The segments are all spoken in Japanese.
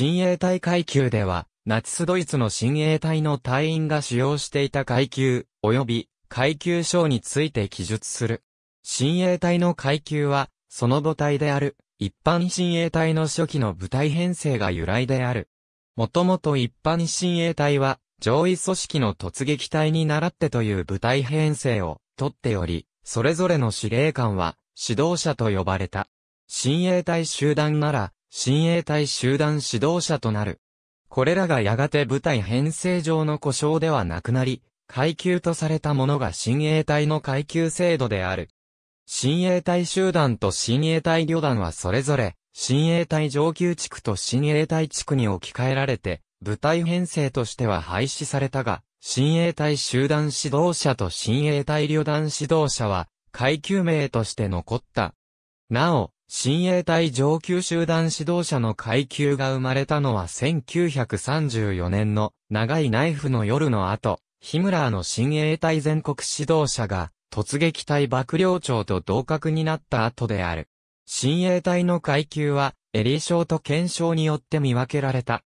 親衛隊階級では、ナチスドイツの親衛隊の隊員が使用していた階級、及び階級章について記述する。親衛隊の階級は、その母体である、一般親衛隊の初期の部隊編成が由来である。もともと一般親衛隊は、上位組織の突撃隊に倣ってという部隊編成をとっており、それぞれの司令官は指導者と呼ばれた。親衛隊集団なら親衛隊集団指導者となる。これらがやがて部隊編成上の故障ではなくなり、階級とされたものが親衛隊の階級制度である。親衛隊集団と親衛隊旅団はそれぞれ、親衛隊上級地区と親衛隊地区に置き換えられて、部隊編成としては廃止されたが、親衛隊集団指導者と親衛隊旅団指導者は、階級名として残った。なお、新衛隊上級集団指導者の階級が生まれたのは1934年の長いナイフの夜の後、ヒムラーの新衛隊全国指導者が突撃隊幕僚長と同格になった後である。新衛隊の階級は、エリ賞と検証によって見分けられた。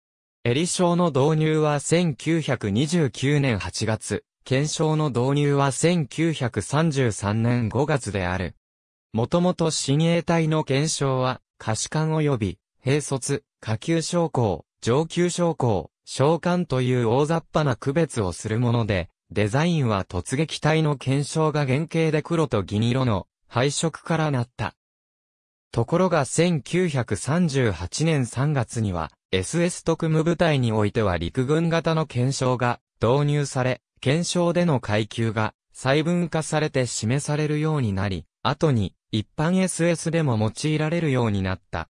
エリ賞の導入は1929年8月、検証の導入は1933年5月である。もともと新鋭隊の検証は、可視官及び、兵卒、下級将校、上級将校、召官という大雑把な区別をするもので、デザインは突撃隊の検証が原型で黒と銀色の配色からなった。ところが1938年3月には SS 特務部隊においては陸軍型の検証が導入され、検証での階級が細分化されて示されるようになり、後に一般 SS でも用いられるようになった。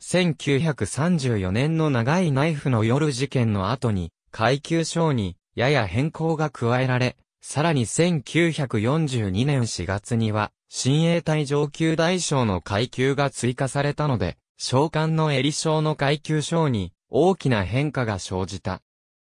1934年の長いナイフの夜事件の後に、階級章にやや変更が加えられ、さらに1942年4月には、新衛隊上級大将の階級が追加されたので、召喚の襟章の階級章に大きな変化が生じた。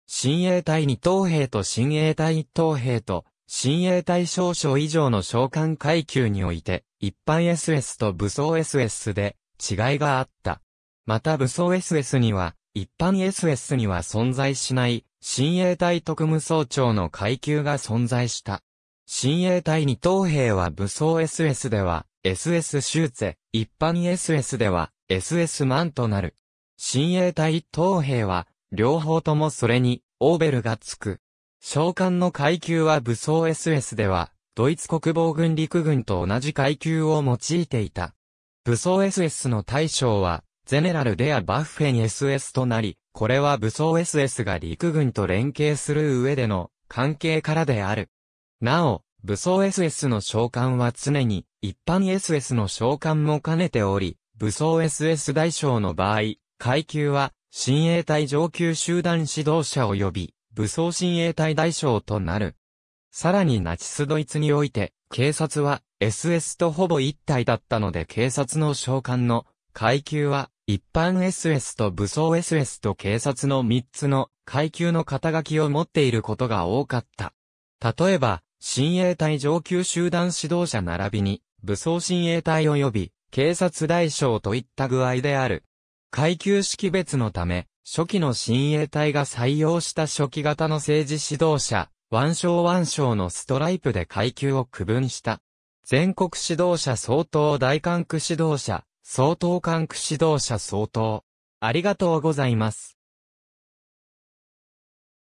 新衛隊二等兵と新衛隊一等兵と親衛隊少将以上の召喚階級において、一般 SS と武装 SS で違いがあった。また武装 SS には、一般 SS には存在しない、親衛隊特務総長の階級が存在した。親衛隊二等兵は武装 SS では、SS シューツェ、一般 SS では、SS マンとなる。親衛隊一等兵は、両方ともそれに、オーベルがつく。召喚の階級は武装 SS では、ドイツ国防軍陸軍と同じ階級を用いていた。武装 SS の大将は、ゼネラル・デア・バッフェン SS となり、これは武装 SS が陸軍と連携する上での関係からである。なお、武装 SS の召喚は常に一般 SS の召喚も兼ねており、武装 SS 大将の場合、階級は、親衛隊上級集団指導者及び、武装親衛隊大将となる。さらにナチスドイツにおいて、警察は SS とほぼ一体だったので警察の召喚の階級は一般 SS と武装 SS と警察の3つの階級の肩書きを持っていることが多かった。例えば、親衛隊上級集団指導者並びに、武装親衛隊及び警察大将といった具合である。階級識別のため、初期の親衛隊が採用した初期型の政治指導者、腕章腕章のストライプで階級を区分した。全国指導者総統大管区指導者、総統管区指導者総統。ありがとうございます。